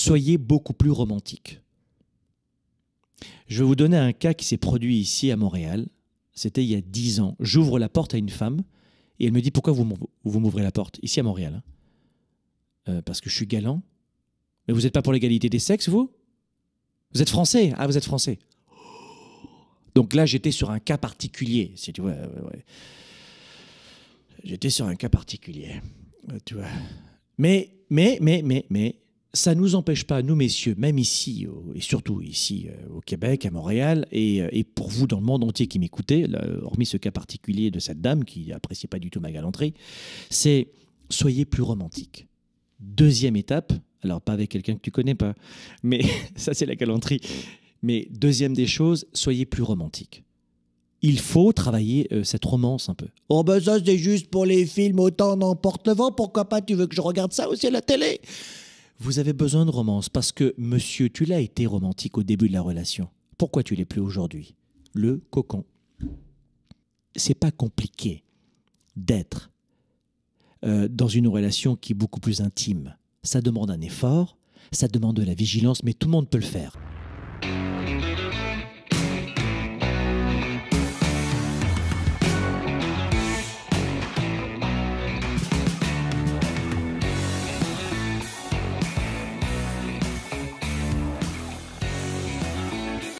soyez beaucoup plus romantique. Je vais vous donner un cas qui s'est produit ici à Montréal. C'était il y a dix ans. J'ouvre la porte à une femme et elle me dit pourquoi vous m'ouvrez la porte ici à Montréal hein. euh, Parce que je suis galant. Mais vous n'êtes pas pour l'égalité des sexes, vous Vous êtes français Ah, vous êtes français. Donc là, j'étais sur un cas particulier. j'étais sur un cas particulier. Mais, mais, mais, mais, mais, ça ne nous empêche pas, nous messieurs, même ici, et surtout ici euh, au Québec, à Montréal, euh, et, pour vous dans le monde entier qui m'écoutez, hormis ce cas particulier de cette dame qui n'appréciait pas du tout ma galanterie, c'est soyez plus romantique. Deuxième étape, alors pas avec quelqu'un que tu connais pas, mais ça c'est la galanterie, mais deuxième des choses, soyez plus romantique il faut travailler euh, cette romance un peu. Oh ben ça c'est juste pour les films, autant en porte-vent, pourquoi pas, tu veux que je regarde ça aussi à la télé vous avez besoin de romance parce que, monsieur, tu l'as été romantique au début de la relation. Pourquoi tu l'es plus aujourd'hui Le cocon. C'est pas compliqué d'être euh, dans une relation qui est beaucoup plus intime. Ça demande un effort, ça demande de la vigilance, mais tout le monde peut le faire.